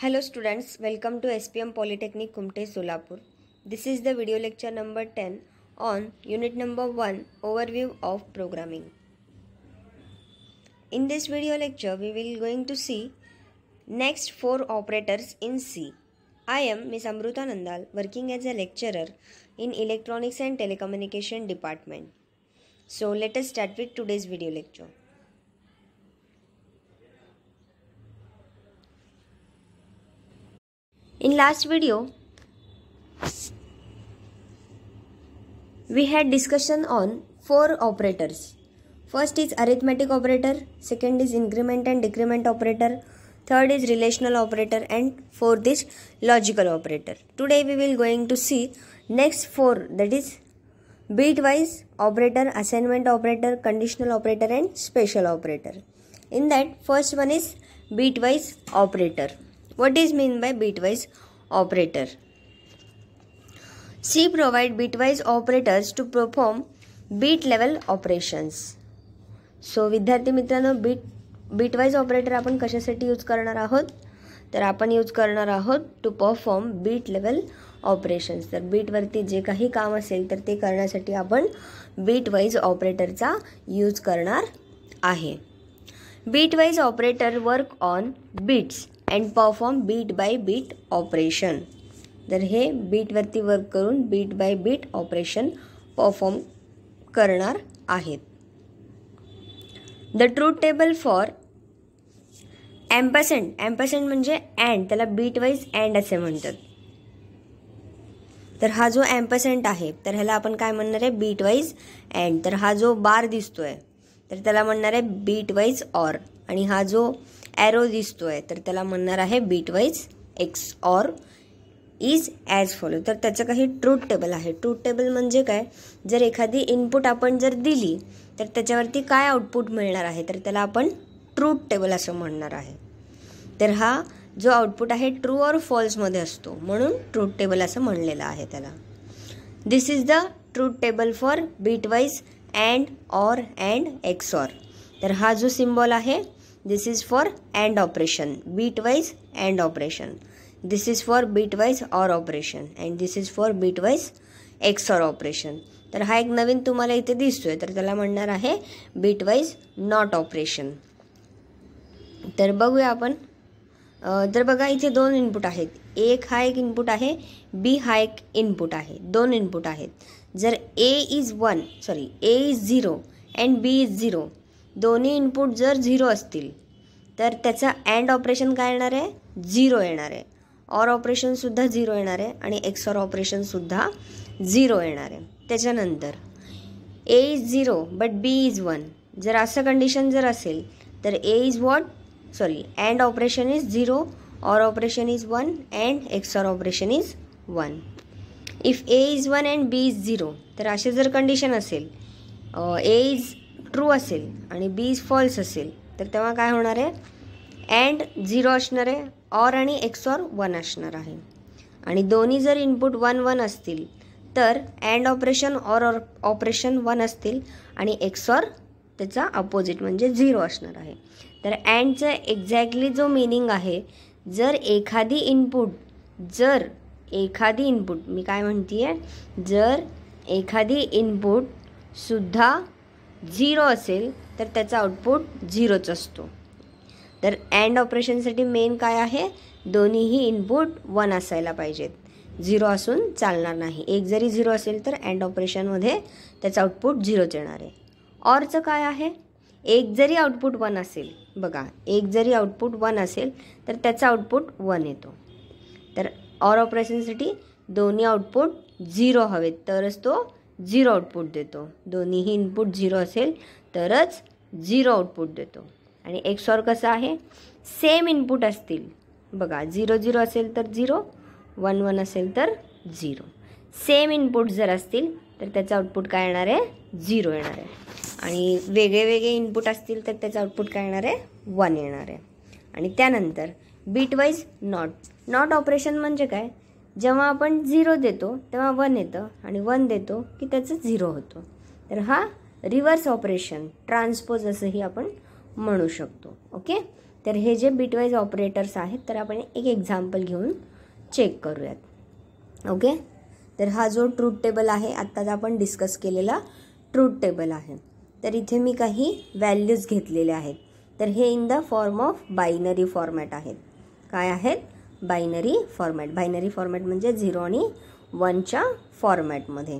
Hello students, welcome to SPM Polytechnic Kumte Solapur. This is the video lecture number 10 on unit number 1 overview of programming. In this video lecture we will going to see next four operators in C. I am Ms. Amruta Nandal working as a lecturer in Electronics and Telecommunication department. So let us start with today's video lecture. In last video, we had discussion on four operators. First is arithmetic operator, second is increment and decrement operator, third is relational operator and fourth is logical operator. Today we will going to see next four that is bitwise operator, assignment operator, conditional operator and special operator. In that first one is bitwise operator. What is bit by bitwise operator? Provide provide bitwise operators to perform bit level operations so विद्यार्थी मित्रांनो bit बीटवाईज operator आपण कशासाठी use करणार आहोत तर आपण use करणार आहोत to perform bit level operations तर बीटवरती जे काही काम असेल तर ते करण्यासाठी आपण बीटवाईज ऑपरेटरचा यूज करणार आहे bitwise operator work on bits and perform bit by bit operation तर हे बीटवरती वर्क करून bit by bit operation perform करणार आहेत the true table for ampersand ampersand म्हणजे अँड त्याला बीट वाईज अँड असे म्हणतात तर हा जो ॲम्पसेंट आहे तर ह्याला आपण काय म्हणणार आहे बीट वाईज अँड तर हा जो बार दिसतोय तर त्याला म्हणणार आहे बीट वाईज ऑर आणि हा जो ॲरो आहे तर त्याला म्हणणार आहे bitwise XOR is as follow तर त्याचं काही ट्रूथ टेबल आहे ट्रूथ टेबल म्हणजे काय जर एखादी इनपुट आपण जर दिली तर त्याच्यावरती काय आउटपुट मिळणार आहे तर त्याला आपण ट्रूथ टेबल असं म्हणणार आहे तर हा जो आउटपुट आहे ट्रू और फॉल्समध्ये असतो म्हणून ट्रूथ टेबल असं म्हणलेलं आहे त्याला this is the truth table for bitwise and or and XOR तर हा जो सिम्बॉल आहे is for this is for AND operation this AND operation this is or operation and this is for bitwise XOR operation तर हा एक नवीन तुम्हाला इथे दिसतोय तर त्याला म्हणणार आहे बीट वाईज नॉट ऑपरेशन तर बघूया आपण तर बघा इथे दोन इनपुट आहेत एक हा एक इनपुट आहे बी हा एक इनपुट आहे दोन इनपुट आहेत जर A is one sorry A is zero and B is zero दोन्ही इनपुट जर झिरो असतील तर त्याचं अँड ऑपरेशन काय येणार आहे झिरो येणार आहे ऑर ऑपरेशनसुद्धा झिरो येणार आहे आणि एक्स ऑर ऑपरेशनसुद्धा झिरो येणार आहे त्याच्यानंतर A is zero but B is one जर असं कंडिशन जर असेल तर A is what sorry and operation is zero or operation is one and or operation is one if A is one and B is zero तर असे जर condition असेल ए is true असेल आणि बी इज फॉल्स असेल तर तेव्हा काय होणार आहे अँड झिरो असणार आहे ऑर आणि एक्स ऑर वन असणार आहे आणि दोन्ही जर इनपुट वन वन असतील तर and operation or or operation one असतील आणि ऑर त्याचा अपोजिट म्हणजे झिरो असणार आहे तर अँडचं एक्झॅक्टली जो मिनिंग आहे जर एखादी इनपुट जर एखादी इनपुट मी काय म्हणते आहे जर एखादी इनपुटसुद्धा झिरो असेल तर त्याचा आउटपुट झिरोच असतो तर अँड ऑपरेशनसाठी मेन काय आहे दोन्हीही इनपुट वन असायला पाहिजेत झिरो असून चालणार नाही एक जरी झिरो असेल तर अँड ऑपरेशनमध्ये त्याचं आउटपुट झिरोच येणार आहे ऑरचं काय आहे एक जरी आउटपुट वन असेल बघा एक जरी आउटपुट वन असेल तर त्याचा आउटपुट वन येतो तर ऑर ऑपरेशनसाठी दोन्ही आउटपुट झिरो हवेत तरच तो झिरो आउटपुट देतो दोन्हीही इनपुट झिरो असेल तरच झिरो आउटपुट देतो आणि एक्स ऑर कसं आहे सेम इनपुट असतील बघा झिरो झिरो असेल तर झिरो वन वन असेल तर झिरो सेम इनपुट जर असतील तर त्याचं आउटपुट काय येणार आहे झिरो येणार आहे आणि वेगळे वेगळे इनपुट असतील तर त्याचं आउटपुट काय येणार आहे वन येणार आहे आणि त्यानंतर बीटवाईज नॉट नॉट ऑपरेशन म्हणजे काय जेव्हा आपण झिरो देतो तेव्हा वन येतं आणि वन देतो की त्याचं झिरो होतो तर हा रिव्हर्स ऑपरेशन ट्रान्सपोज असंही आपण म्हणू शकतो ओके तर हे जे बिटवाईज ऑपरेटर्स आहेत तर आपण एक एक्झाम्पल घेऊन चेक करूयात ओके तर हा जो ट्रूथ टेबल आहे आत्ताच आपण डिस्कस केलेला ट्रूथ टेबल आहे तर इथे मी काही व्हॅल्यूज घेतलेले आहेत तर हे in the form of binary format आहेत काय आहेत बायनरी फॉर्मॅट बायनरी फॉर्मॅट म्हणजे झिरो आणि वनच्या फॉर्मॅटमध्ये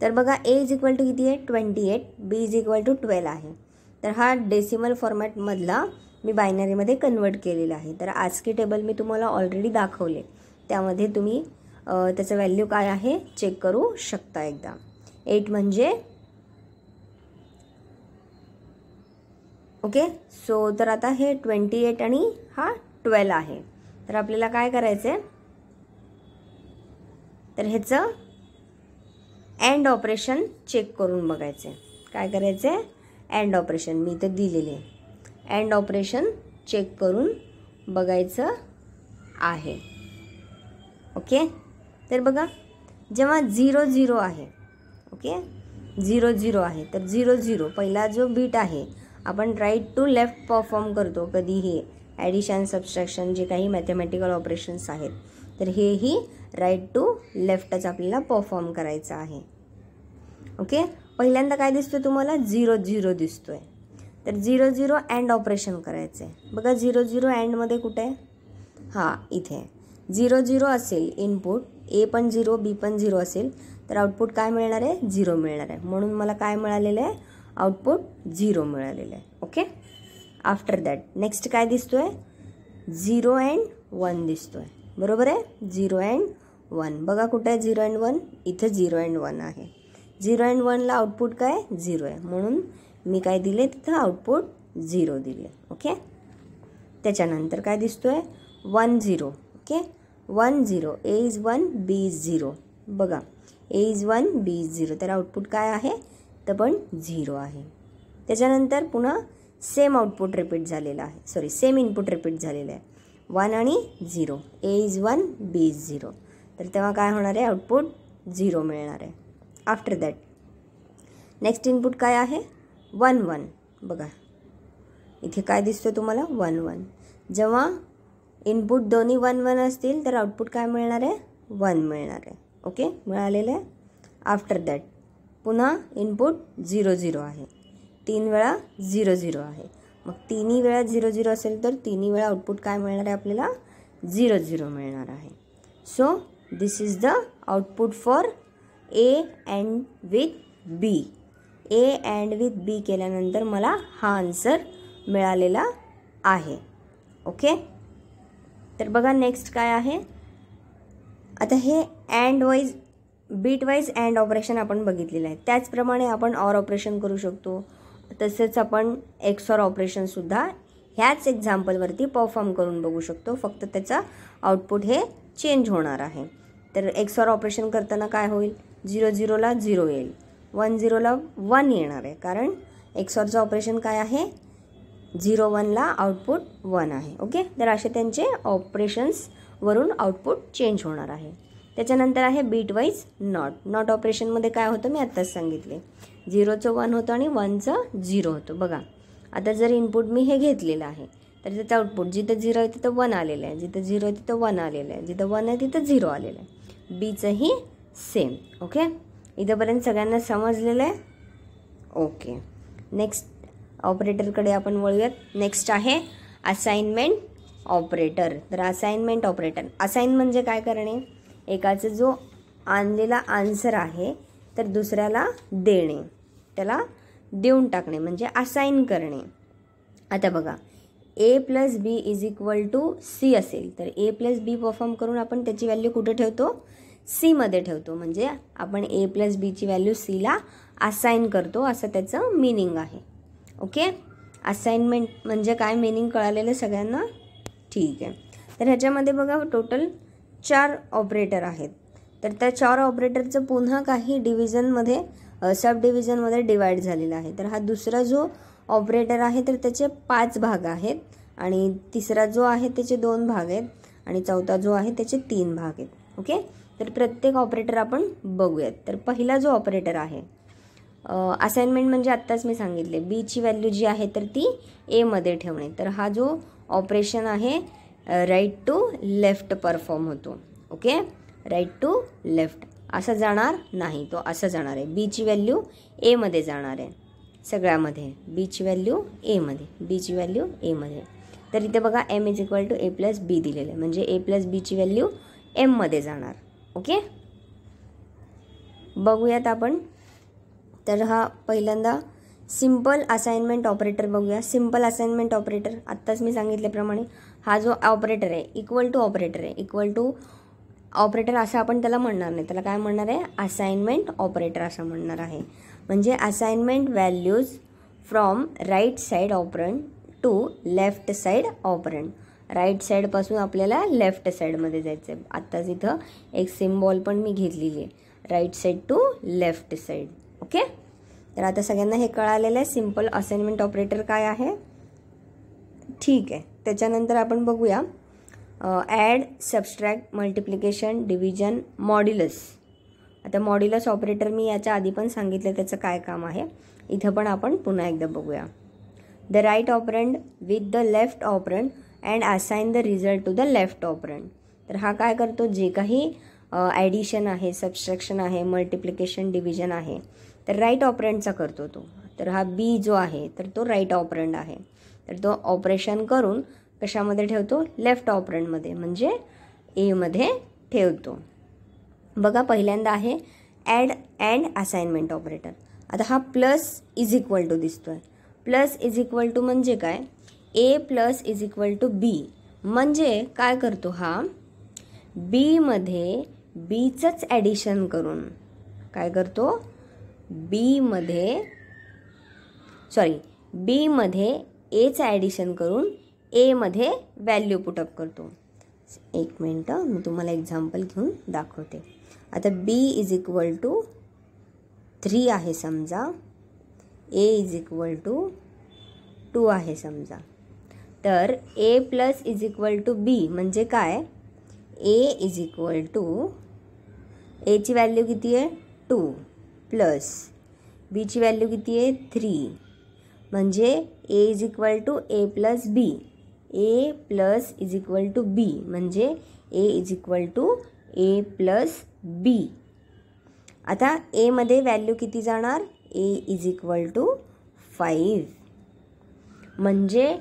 तर बघा ए इज इक्वल टू किती आहे twenty eight B is equal to twelve आहे तर हा डेसिमल फॉर्मॅटमधला मी बायनरीमध्ये कन्वर्ट केलेला आहे तर आज की टेबल मी तुम्हाला ऑलरेडी दाखवले त्यामध्ये तुम्ही त्याचं व्हॅल्यू काय आहे चेक करू शकता एकदा एट म्हणजे ओके सो तर आता हे ट्वेंटी एट आणि हा ट्वेल्व आहे तर आपल्याला काय करायचं आहे तर ह्याचं अँड ऑपरेशन चेक करून बघायचं आहे काय करायचं आहे अँड ऑपरेशन मी इथं दिलेले आहे अँड ऑपरेशन चेक करून बघायचं आहे ओके तर बघा जेव्हा झिरो झिरो आहे ओके झिरो झिरो आहे तर झिरो झिरो पहिला जो बीट आहे आपण राईट टू लेफ्ट परफॉर्म करतो कधीही ॲडिशन सबस्ट्रॅक्शन जे काही मॅथमॅटिकल ऑपरेशन्स आहेत तर हेही राईट टू लेफ्टच आपल्याला परफॉर्म करायचं आहे ओके पहिल्यांदा काय दिसतो तुम्हाला झिरो झिरो दिसतो आहे तर झिरो झिरो अँड ऑपरेशन करायचं आहे बघा झिरो झिरो अँडमध्ये कुठे आहे हां इथे झिरो झिरो असेल इनपुट ए पण झिरो बी पण झिरो असेल तर आउटपुट काय मिळणार आहे झिरो मिळणार आहे म्हणून मला काय मिळालेलं आहे आउटपुट झिरो मिळालेलं आहे ओके आफ्टर दॅट नेक्स्ट काय दिसतो आहे झिरो अँड वन दिसतो आहे बरोबर आहे झिरो अँड वन बघा कुठं आहे झिरो अँड वन इथं झिरो अँड वन आहे झिरो अँड वनला आउटपुट काय झिरो आहे म्हणून मी काय दिले तिथं आउटपुट झिरो दिले ओके त्याच्यानंतर काय दिसतो आहे one zero okay one zero A is one B is zero बघा A is one B is zero तर आउटपुट काय आहे तर पण झिरो आहे त्याच्यानंतर पुन्हा सेम आउटपुट रिपीट झालेला आहे सॉरी सेम इनपुट रिपीट झालेलं आहे वन आणि zero A is one B is zero तर तेव्हा काय होणार आहे आउटपुट झिरो मिळणार आहे आफ्टर दॅट नेक्स्ट इनपुट काय आहे वन वन बघा इथे काय दिसतं तुम्हाला वन वन जेव्हा इनपुट दोन्ही वन वन असतील तर आउटपुट काय मिळणार आहे वन मिळणार आहे ओके मिळालेलं आहे आफ्टर दॅट पुन्हा इनपुट झिरो झिरो आहे तीन वेळा झिरो झिरो आहे मग तिन्ही वेळा झिरो झिरो असेल तर तिन्ही वेळा आउटपुट काय मिळणार आहे आपल्याला झिरो झिरो मिळणार आहे so this is the output for A and with B A and with B केल्यानंतर मला हा आन्सर मिळालेला आहे ओके तर बघा नेक्स्ट काय आहे आता हे and wise bitwise and operation आपण बघितलेलं आहे त्याचप्रमाणे आपण ऑर ऑपरेशन करू शकतो तसेच आपण एक्सॉर ऑपरेशनसुद्धा ह्याच एक्झाम्पलवरती परफॉर्म करून बघू शकतो फक्त त्याचा आउटपुट हे चेंज होणार आहे तर एक्सॉर ऑपरेशन करताना काय होईल झिरो झिरोला झिरो येईल वन झिरोला वन येणार आहे कारण एक्सॉरचं ऑपरेशन काय आहे झिरो वनला आउटपुट वन आहे ओके तर असे त्यांचे ऑपरेशन्सवरून आउटपुट चेंज होणार आहे त्याच्यानंतर आहे वाईज नॉट नॉट ऑपरेशनमध्ये काय होतं मी आत्ताच सांगितले झिरोचं वन होतं आणि वनचं झिरो होतं बघा आता जर इनपुट मी हे घेतलेलं आहे तर त्याचं आउटपुट जिथं झिरो आहे तिथं वन आलेलं आहे जिथं झिरो आहे तिथं वन आलेलं आहे जिथं वन आहे तिथं झिरो आलेलं आहे बीचंही सेम ओके इथंपर्यंत सगळ्यांना समजलेलं आहे ओके नेक्स्ट ऑपरेटरकडे आपण वळूयात नेक्स्ट आहे असाइनमेंट ऑपरेटर तर असाइनमेंट ऑपरेटर असाइन म्हणजे काय करणे एकाचा जो आणलेला आन्सर आहे तर दुसऱ्याला देणे त्याला देऊन टाकणे म्हणजे असाईन करणे आता बघा A plus B is equal to C असेल तर ए प्लस बी परफॉर्म करून आपण त्याची व्हॅल्यू कुठे ठेवतो सीमध्ये ठेवतो म्हणजे आपण ए प्लस बीची व्हॅल्यू सीला असाईन करतो असं त्याचं मिनिंग आहे ओके असाइनमेंट म्हणजे काय मिनिंग कळालेलं सगळ्यांना ठीक आहे तर ह्याच्यामध्ये बघा टोटल चार ऑपरेटर आहेत तर त्या चार ऑपरेटरचं पुन्हा काही डिव्हिजनमध्ये सब डिव्हिजनमध्ये डिवाईड झालेला आहे तर हा दुसरा जो ऑपरेटर आहे तर त्याचे पाच भाग आहेत आणि तिसरा जो आहे त्याचे दोन भाग आहेत आणि चौथा जो आहे त्याचे तीन भाग आहेत ओके तर प्रत्येक ऑपरेटर आपण बघूयात तर पहिला जो ऑपरेटर आहे असाइनमेंट म्हणजे आत्ताच मी सांगितले बीची व्हॅल्यू जी आहे तर ती एमध्ये ठेवणे तर हा जो ऑपरेशन आहे राईट टू लेफ्ट परफॉर्म होतो ओके राईट टू लेफ्ट असं जाणार नाही तो असं जाणार आहे बीची व्हॅल्यू एमध्ये जाणार आहे सगळ्यामध्ये बीची व्हॅल्यू एमध्ये बीची व्हॅल्यू एमध्ये तर इथे बघा M is equal to A plus B दिलेलं आहे म्हणजे ए प्लस बीची व्हॅल्यू एममध्ये जाणार ओके बघूयात आपण तर हा पहिल्यांदा सिम्पल असाइनमेंट ऑपरेटर बघूया सिम्पल असाइनमेंट ऑपरेटर आत्ताच मी सांगितल्याप्रमाणे हा जो ऑपरेटर आहे इक्वल टू ऑपरेटर आहे इक्वल टू ऑपरेटर असं आपण त्याला म्हणणार नाही त्याला काय म्हणणार आहे असाइनमेंट ऑपरेटर असं म्हणणार आहे म्हणजे assignment values from right side operand to left side operand right साईडपासून आपल्याला लेफ्ट साईडमध्ये जायचं आहे आत्ताच इथं एक सिम्बॉल पण मी घेतलेली आहे right side to left side okay तर आता सगळ्यांना हे कळालेलं आहे सिम्पल असाइनमेंट ऑपरेटर काय आहे ठीक आहे त्याच्यानंतर आपण बघूया add subtract multiplication division modulus आता मॉड्युलस ऑपरेटर मी याच्या आधी पण सांगितलं त्याचं काय काम आहे इथं पण आपण पुन्हा एकदा बघूया the right operand with the left operand and assign the result to the left operand तर हा काय करतो जे काही ॲडिशन आहे सबस्ट्रॅक्शन आहे मल्टिप्लिकेशन डिव्हिजन आहे तर राईट ऑपरेंडचा करतो तो तर हा बी जो आहे तर तो राईट ऑपरेंड आहे तर तो ऑपरेशन करून कशामध्ये ठेवतो लेफ्ट ऑपरेंटमध्ये म्हणजे एमध्ये ठेवतो बघा पहिल्यांदा आहे ॲड अँड असाइनमेंट ऑपरेटर आता हा प्लस इज इक्वल टू दिसतो आहे प्लस इज इक्वल टू म्हणजे काय A plus is equal to B म्हणजे काय करतो हा बीमध्ये बीचंच ॲडिशन करून काय करतो बीमध्ये सॉरी बीमध्ये एचं ॲडिशन करून एमध्ये व्हॅल्यू पुटअप करतो एक मिनटं मी तुम्हाला एक्झाम्पल घेऊन दाखवते आता B is equal to three आहे समजा A is equal to two आहे समजा तर A plus is equal to B म्हणजे काय ए इज इक्वल टू एची व्हॅल्यू किती आहे टू प्लस बीची व्हॅल्यू किती आहे थ्री म्हणजे A is equal to A plus B A plus is equal to B म्हणजे A is equal to A plus B आता एमध्ये व्हॅल्यू किती जाणार A is equal to five म्हणजे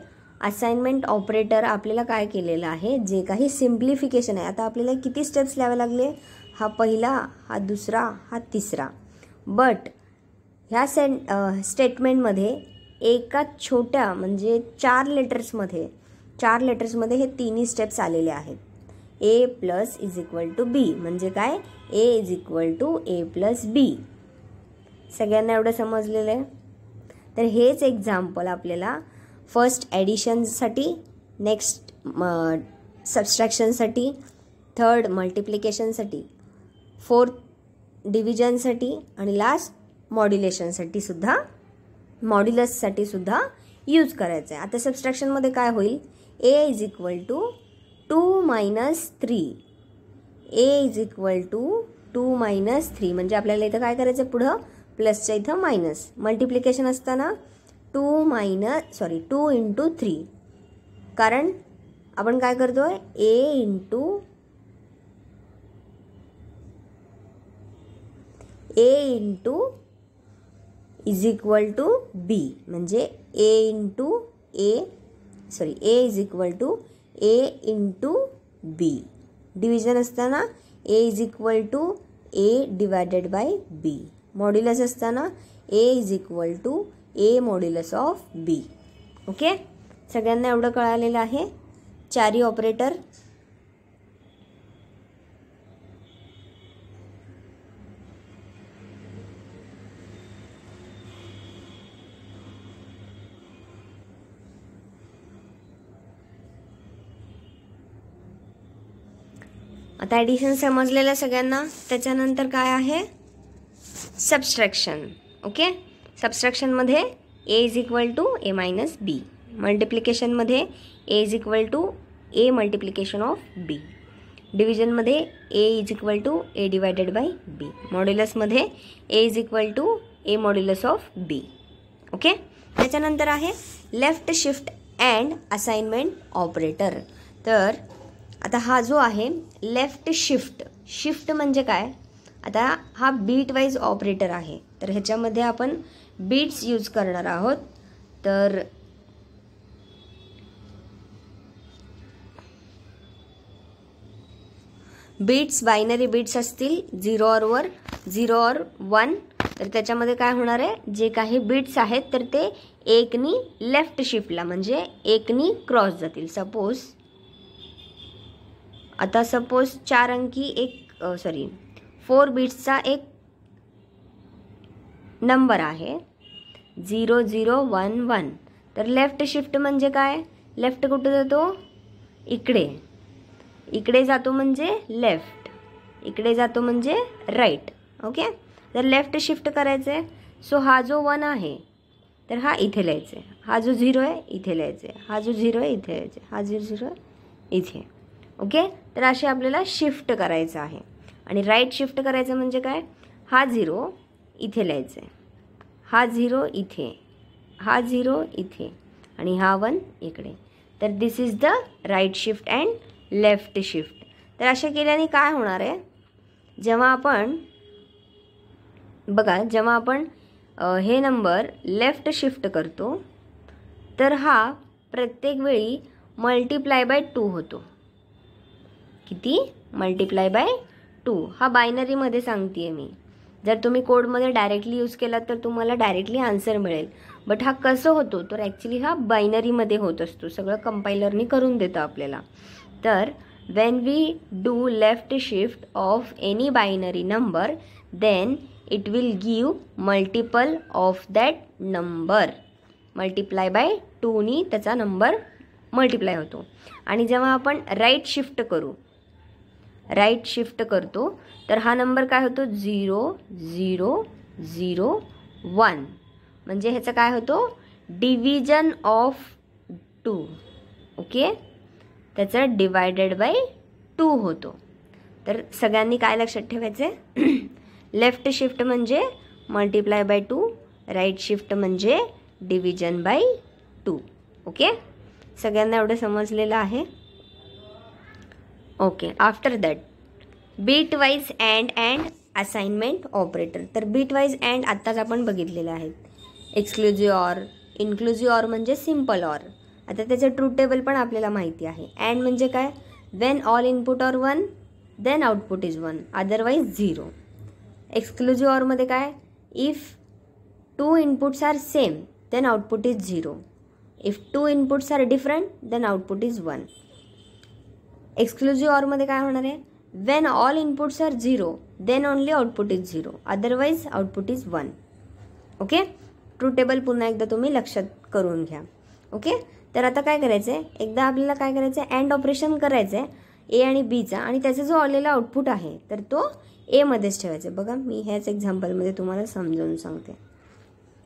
असाइनमेंट ऑपरेटर आपल्याला काय केलेलं आहे जे काही सिम्प्लिफिकेशन आहे आता आपल्याला किती स्टेप्स लिहावे लागले हा पहिला हा दुसरा हा तिसरा बट ह्या सें स्टेटमेंटमध्ये एका छोट्या म्हणजे चार लेटर्समध्ये चार लेटर्समध्ये हे तिन्ही स्टेप्स आलेले आहेत A plus is equal to B म्हणजे काय A is equal to A plus B सगळ्यांना एवढं समजलेलं आहे तर हेच एक्झाम्पल आपल्याला फर्स्ट ॲडिशनसाठी नेक्स्ट सबस्ट्रॅक्शनसाठी थर्ड मल्टिप्लिकेशनसाठी फोर्थ डिव्हिजनसाठी आणि लास्ट मॉड्युलेशनसाठी सुद्धा मॉड्युलससाठी सुद्धा यूज करायचं आहे आता सबस्ट्रॅक्शनमध्ये काय होईल A is equal to two minus three A is equal to two minus three म्हणजे आपल्याला इथं काय करायचं आहे पुढं प्लसच्या इथं मायनस मल्टिप्लिकेशन असताना two minus sorry two into three कारण आपण काय करतो आहे A into A into is equal to B म्हणजे A into A sorry A is equal to A into B division असताना A is equal to A divided by B modulus असताना A is equal to A modulus of B okay सगळ्यांना एवढं कळालेलं आहे चारी operator आता addition समजलेलं सगळ्यांना त्याच्यानंतर काय आहे सबस्ट्रॅक्शन ओके सबस्ट्रॅक्शनमध्ये A is equal to A minus B मल्टिप्लिकेशनमध्ये A is equal to A multiplication of B डिव्हिजनमध्ये A is equal to A divided by B मॉड्युलसमध्ये A is equal to A modulus of B okay त्याच्यानंतर आहे left shift and assignment operator तर आता हा जो आहे लेफ्ट शिफ्ट शिफ्ट म्हणजे काय आता हा बीट वाईज ऑपरेटर आहे तर ह्याच्यामध्ये आपण बीट्स यूज करणार आहोत तर बीट्स बायनरी बीट्स असतील झिरो वर झिरो ऑर वन तर त्याच्यामध्ये काय होणार आहे जे काही बीट्स आहेत तर ते एकनी लेफ्ट शिफ्टला म्हणजे एकनी क्रॉस जातील सपोज आता सपोज चार अंकी एक सॉरी फोर बीट्सचा एक नंबर आहे झिरो झिरो वन वन तर लेफ्ट शिफ्ट म्हणजे काय लेफ्ट कुठं जातो इकडे इकडे जातो म्हणजे लेफ्ट इकडे जातो म्हणजे राईट ओके तर लेफ्ट शिफ्ट करायचं आहे सो हा जो वन आहे तर हा इथे लिहायचा आहे हा जो झिरो आहे इथे लिहायचा आहे हा जो झिरो आहे इथे लिहायचा आहे हा जो झिरो आहे इथे ओके तर असे आपल्याला शिफ्ट करायचं आहे आणि राईट शिफ्ट करायचं म्हणजे काय हा झिरो इथे लिहायचं आहे हा झिरो इथे हा झिरो इथे आणि हा वन इकडे तर this is the right shift and left shift तर अशा केल्याने काय होणार आहे जेव्हा आपण बघा जेव्हा आपण हे नंबर लेफ्ट शिफ्ट करतो तर हा प्रत्येक वेळी मल्टिप्लाय बाय टू होतो किती मल्टिप्लाय बाय टू हा बायनरीमध्ये सांगते आहे मी जर तुम्ही कोडमध्ये डायरेक्टली यूज केला तर तुम्हाला डायरेक्टली आन्सर मिळेल बट हा कसं होतो तर ॲक्च्युली हा बायनरीमध्ये होत असतो सगळं कंपायलरनी करून देतं आपल्याला तर when we do left shift of any binary number then it will give multiple of that number multiply by टूनी त्याचा नंबर मल्टिप्लाय होतो आणि जेव्हा आपण राईट शिफ्ट करू राईट शिफ्ट करतो तर हा नंबर काय होतो झिरो झिरो झिरो वन म्हणजे ह्याचं काय होतो डिव्हिजन ऑफ टू ओके त्याचं डिवायडेड बाय टू होतो तर सगळ्यांनी काय लक्षात ठेवायचं लेफ्ट शिफ्ट म्हणजे multiply by two right shift म्हणजे डिव्हिजन बाय टू ओके सगळ्यांना एवढं समजलेलं आहे okay after that bitwise and and assignment operator तर बीट वाईज अँड आत्ताच आपण बघितलेले आहेत एक्सक्लुझिव्ह ऑर इन्क्लुझिव्ह ऑर म्हणजे सिम्पल ऑर आता त्याचं ट्रू टेबल पण आपल्याला माहिती आहे अँड म्हणजे काय when all input or one then output is one otherwise zero exclusive ऑरमध्ये काय if two inputs are same then output is zero if two inputs are different then output is one exclusive ऑरमध्ये काय होणार आहे when all inputs are zero then only output is zero otherwise output is one okay true table पुन्हा एकदा तुम्ही लक्षात करून घ्या ओके तर आता काय करायचं आहे एकदा आपल्याला काय करायचं आहे अँड ऑपरेशन करायचं आहे ए आणि बीचा आणि त्याचा जो आलेला आउटपुट आहे तर तो एमध्येच ठेवायचा आहे बघा मी ह्याच एक्झाम्पलमध्ये तुम्हाला समजावून सांगते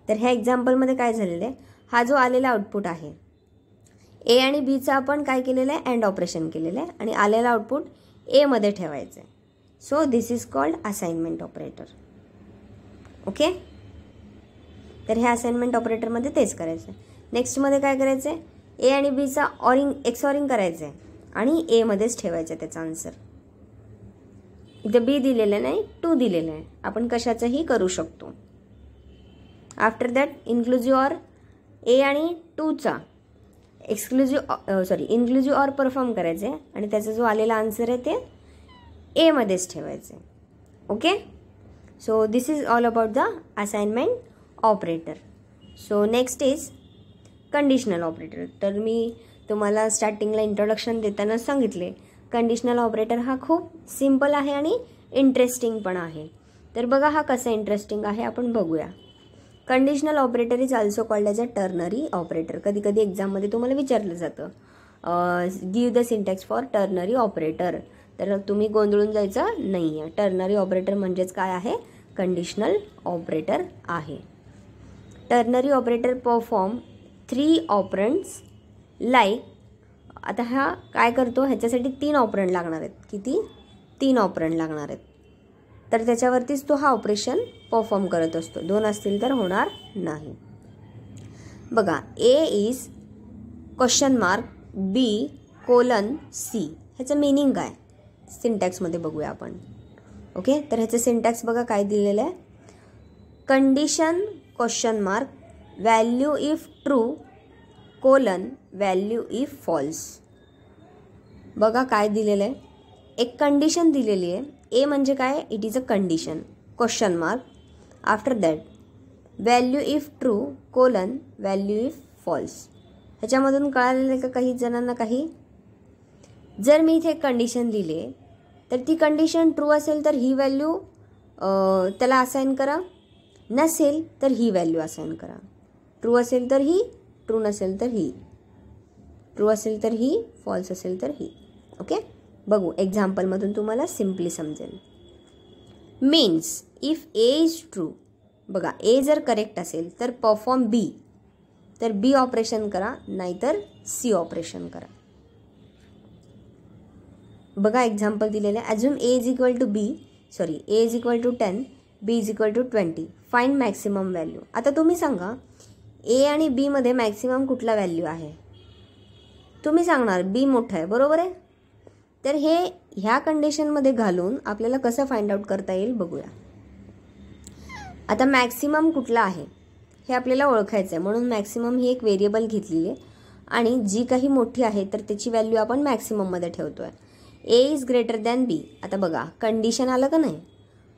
तर ह्या एक्झाम्पलमध्ये काय झालेलं आहे हा जो आलेला आउटपुट आहे ए आणि बीचं आपण काय केलेलं आहे अँड ऑपरेशन केलेलं आहे आणि आलेलं आउटपुट एमध्ये ठेवायचं आहे so this is called assignment operator okay तर ह्या असाइनमेंट ऑपरेटरमध्ये तेच करायचं आहे नेक्स्टमध्ये काय करायचं आहे ए आणि बीचा ऑरिंग ऑरिंग करायचं आहे आणि एमध्येच ठेवायचं आहे त्याचा आन्सर इथं बी दिलेलं नाही टू दिलेलं आहे आपण कशाचंही करू शकतो after that inclusive or A आणि टूचा exclusive sorry inclusive or perform करायचं आहे आणि त्याचा जो आलेला आन्सर आहे ते एमध्येच ठेवायचं आहे okay so this is all about the assignment operator so next is conditional operator तर मी तुम्हाला स्टार्टिंगला इंट्रोडक्शन देताना सांगितले कंडिशनल ऑपरेटर हा खूप सिम्पल आहे आणि इंटरेस्टिंग पण आहे तर बघा हा कसा इंटरेस्टिंग आहे आपण बघूया conditional operator is also called as a ternary operator कधी कधी एक्झाममध्ये तुम्हाला विचारलं जातं give the syntax for ternary operator तर तुम्ही गोंधळून जायचं नाही आहे टर्नरी ऑपरेटर म्हणजेच काय आहे कंडिशनल ऑपरेटर आहे ternary operator perform three operands like आता हा काय करतो ह्याच्यासाठी तीन ऑपरंट लागणार आहेत किती तीन ऑपरंट लागणार आहेत तर त्याच्यावरतीच तो हा ऑपरेशन परफॉर्म करत असतो दोन असतील तर होणार नाही बघा A is question mark B colon C ह्याचं मिनिंग काय सिंटॅक्समध्ये बघूया आपण ओके तर ह्याचं सिंटॅक्स बघा काय दिलेलं आहे condition question mark value if true colon value if false बघा काय दिलेलं आहे एक कंडिशन दिलेली आहे ए म्हणजे काय it is a condition question mark after that value if true colon value if false ह्याच्यामधून कळालेलं आहे का काही जणांना काही जर मी इथे कंडिशन लिहिले तर ती कंडिशन ट्रू असेल तर ही व्हॅल्यू त्याला असाइन करा नसेल तर ही व्हॅल्यू असाईन करा ट्रू असेल तर ही ट्रू नसेल तर ही ट्रू असेल तर ही फॉल्स असेल तर ही ओके बघू एक्झाम्पलमधून तुम्हाला सिम्पली समजेल means if A is true बघा ए जर करेक्ट असेल तर परफॉर्म बी तर बी ऑपरेशन करा नाहीतर सी ऑपरेशन करा बघा एक्झाम्पल दिलेलं आहे अजून A is equal to B sorry A is equal to ten B is equal to twenty fine maximum value आता तुम्ही सांगा ए आणि बीमध्ये मॅक्सिमम कुठला व्हॅल्यू आहे तुम्ही सांगणार बी मोठं आहे बरोबर आहे तर हे ह्या कंडिशनमध्ये घालून आपल्याला कसं फाइंड आउट करता येईल बघूया आता मॅक्सिमम कुठला आहे हे आपल्याला ओळखायचं आहे म्हणून मॅक्सिमम ही एक व्हेरिएबल घेतलेली आहे आणि जी काही मोठी आहे तर त्याची व्हॅल्यू आपण मॅक्सिमममध्ये ठेवतो आहे A is greater than B आता बघा कंडिशन आलं का नाही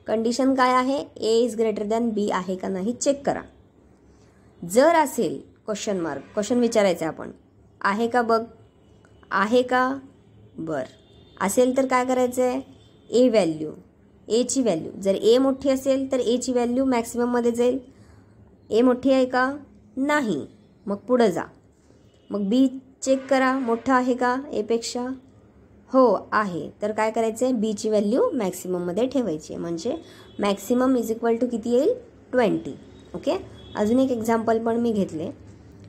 कंडिशन काय आहे A is greater than B आहे का नाही चेक करा जर असेल क्वेश्चन मार्क क्वेश्चन विचारायचं आपण आहे का बघ आहे का बरं असेल तर काय करायचं आहे ए व्हॅल्यू एची व्हॅल्यू जर ए मोठी असेल तर एची व्हॅल्यू मॅक्सिमममध्ये जाईल ए मोठी आहे का नाही मग पुढं जा मग बी चेक करा मोठा आहे का एपेक्षा हो आहे तर काय करायचं आहे बीची व्हॅल्यू मॅक्सिमममध्ये ठेवायची आहे म्हणजे मॅक्सिमम इज इक्वल टू किती येईल ट्वेंटी ओके अजून एक एक्झाम्पल पण मी घेतले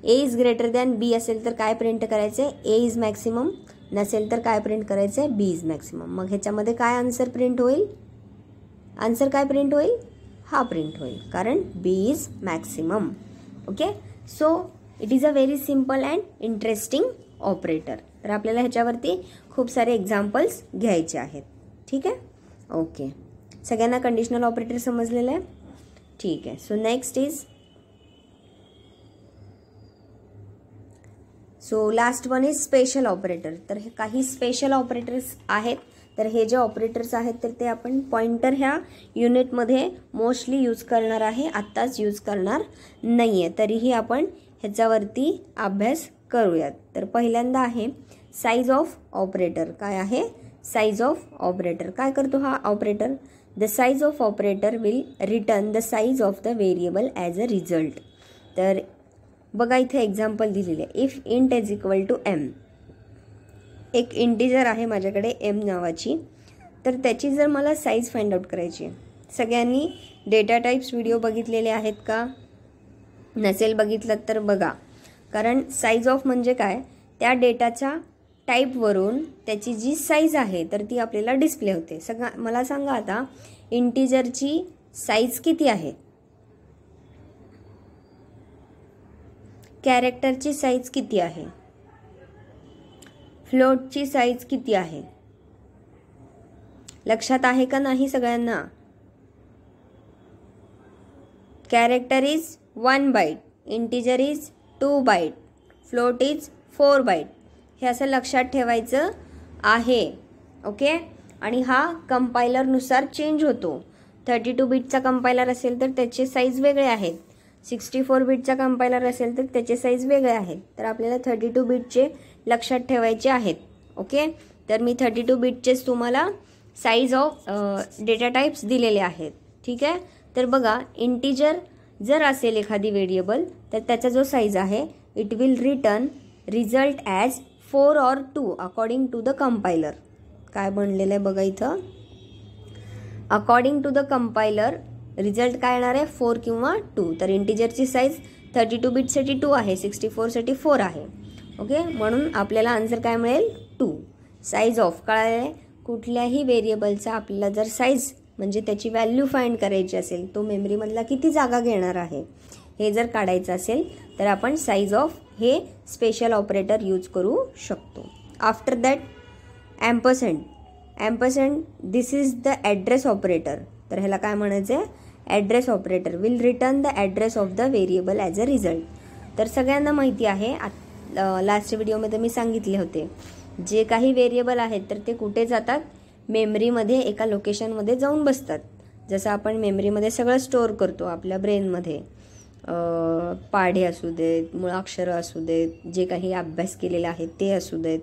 A is greater than B असेल तर काय प्रिंट करायचं आहे ए इज मॅक्सिमम नसेल तर काय प्रिंट करायचं आहे बी इज मॅक्सिमम मग ह्याच्यामध्ये काय आन्सर प्रिंट होईल आन्सर काय प्रिंट होईल हा प्रिंट होईल कारण B is maximum okay so it is a very simple and interesting operator तर आपल्याला ह्याच्यावरती खूप सारे एक्झाम्पल्स घ्यायचे आहेत ठीक आहे ओके सगळ्यांना कंडिशनल ऑपरेटर समजलेलं आहे ठीक आहे so next is so last one is special operator तर हे काही स्पेशल ऑपरेटर्स आहेत तर हे जे ऑपरेटर्स आहेत तर ते आपण पॉइंटर ह्या युनिटमध्ये मोस्टली यूज करणार आहे आत्ताच यूज करणार नाही आहे तरीही आपण ह्याच्यावरती अभ्यास करूयात तर पहिल्यांदा आहे साईज ऑफ ऑपरेटर काय आहे साईज ऑफ ऑपरेटर काय करतो हा operator the size of operator will return the size of the variable as a result तर बघा इथे एक्झाम्पल दिलेली आहे if int is equal to M एक इंटीजर आहे माझ्याकडे एम नावाची तर त्याची जर मला साईज फाइंड आउट करायची आहे सगळ्यांनी डेटा टाईप्स व्हिडिओ बघितलेले आहेत का नसेल बघितलं तर बघा कारण साईज ऑफ म्हणजे काय त्या डेटाच्या टाईपवरून त्याची जी साईज आहे तर ती आपल्याला डिस्प्ले होते सगळा मला सांगा आता इंटीजरची साईज किती आहे कॅरेक्टरची साईज किती आहे फ्लोटची साईज किती आहे लक्षात आहे का नाही सगळ्यांना character is one byte integer is two byte float is four byte हे असं लक्षात ठेवायचं आहे ओके आणि हा कंपायलरनुसार चेंज होतो थर्टी टू बीटचा कंपायलर असेल तर त्याचे साईज वेगळे आहेत सिक्स्टी फोर बीटचा कंपायलर असेल तर त्याचे साईज वेगळे आहेत तर आपल्याला थर्टी टू बीटचे लक्षात ठेवायचे आहेत ओके तर मी थर्टी टू बीटचेच तुम्हाला साईज ऑफ डेटा टाईप्स दिलेले आहेत ठीक आहे तर बघा इंटीजर जर असेल एखादी व्हेरिएबल तर त्याचा जो साईज आहे it will return result as four or two according to the compiler काय बनलेलं आहे बघा इथं according to the compiler result काय येणार आहे फोर किंवा टू तर इंटिजरची साईज थर्टी टू बीटसाठी टू आहे सिक्स्टी फोरसाठी फोर आहे ओके म्हणून आपल्याला आन्सर काय मिळेल टू साईज ऑफ काय कुठल्याही व्हेरिएबलचा आपल्याला जर साईज म्हणजे त्याची व्हॅल्यू फाईंड करायची असेल तो मेमरीमधला किती जागा घेणार आहे हे जर काढायचं असेल तर आपण साईज ऑफ हे स्पेशल ऑपरेटर यूज करू शकतो after that ampersand ampersand this is the address operator तर ह्याला काय म्हणायचं आहे address operator will return the address of the variable as a result तर सगळ्यांना माहिती आहे लास्ट व्हिडिओमध्ये मी सांगितले होते जे काही व्हेरिएबल आहेत तर ते कुठे जातात मेमरीमध्ये एका लोकेशनमध्ये जाऊन बसतात जसं आपण मेमरीमध्ये सगळं स्टोअर करतो आपल्या ब्रेनमध्ये पाढे असू देत मुळाक्षरं असू देत जे काही अभ्यास केलेले आहेत ते असू देत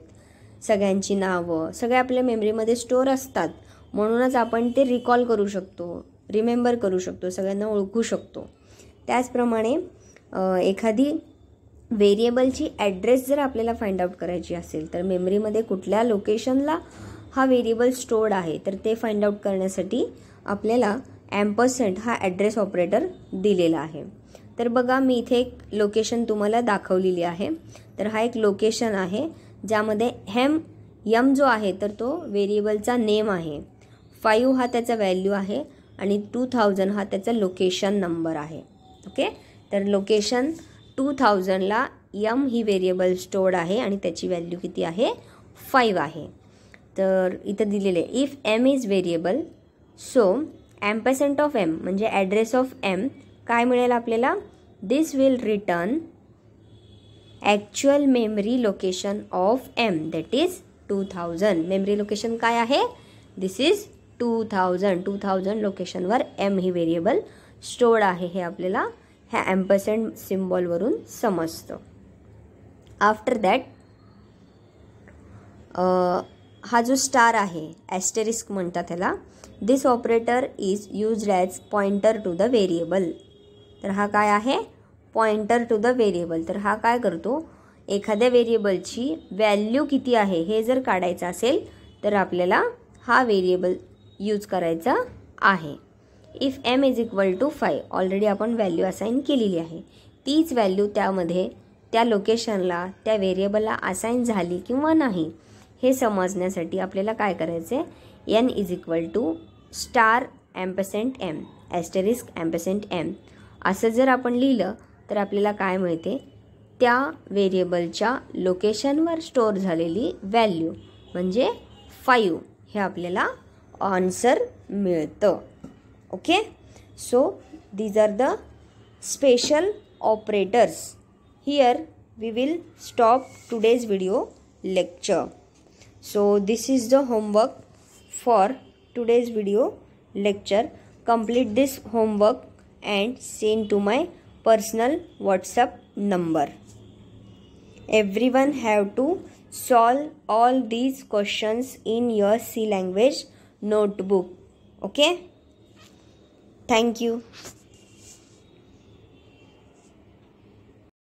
सगळ्यांची नावं सगळे आपल्या मेमरीमध्ये स्टोअर असतात म्हणूनच आपण ते रिकॉल करू शकतो रिमेंबर करू शकतो सगळ्यांना ओळखू शकतो त्याचप्रमाणे एखादी व्हेरिएबलची ॲड्रेस जर आपल्याला फाइंड आउट करायची असेल तर मेमरीमध्ये कुठल्या लोकेशनला हा व्हेरिएबल स्टोर्ड आहे तर ते फाइंड आउट करण्यासाठी आपल्याला ॲम्पसेंट हा ॲड्रेस ऑपरेटर दिलेला आहे तर बघा मी इथे एक लोकेशन तुम्हाला दाखवलेली आहे तर हा एक लोकेशन आहे ज्यामध्ये हेम यम जो आहे तर तो व्हेरिएबलचा नेम आहे फाईव्ह हा त्याचा व्हॅल्यू आहे आणि टू थाउजंड हा त्याचा लोकेशन नंबर आहे ओके तर लोकेशन टू थाउजंडला यम ही व्हेरिएबल स्टोर्ड आहे आणि त्याची व्हॅल्यू किती आहे फाईव्ह आहे तर इथं दिलेले if M is variable so M percent of M म्हणजे ॲड्रेस ऑफ एम काय मिळेल आपल्याला this will return actual memory location of M that is two thousand memory location काय आहे this is two thousand two thousand लोकेशनवर M ही variable stored आहे हे आपल्याला ह्या ॲम्पसेंट सिम्बॉलवरून समजतं आफ्टर दॅट हा जो स्टार आहे ॲस्टेरिस्क म्हणतात ह्याला this operator is use as pointer to the variable तर हा काय आहे पॉइंटर टू द व्हेरिएबल तर हा काय करतो एखाद्या व्हेरिएबलची व्हॅल्यू किती आहे हे जर काढायचं असेल तर आपल्याला हा व्हेरिएबल यूज करायचा आहे if M is equal to five already आपण व्हॅल्यू असाईन केलेली आहे तीच व्हॅल्यू त्यामध्ये त्या लोकेशनला त्या व्हेरिएबलला असाईन झाली किंवा नाही हे समजण्यासाठी आपल्याला काय करायचं आहे N is equal to star ampersand M asterisk ampersand M असं जर आपण लिहिलं तर आपल्याला काय मिळते त्या व्हेरिएबलच्या लोकेशनवर स्टोअर झालेली व्हॅल्यू म्हणजे फाईव्ह हे आपल्याला Answer मिळतं okay? So these are the special operators. Here we will stop today's video lecture so this is the homework for today's video lecture complete this homework and send to my personal whatsapp number everyone have to solve all these questions in your c language notebook okay thank you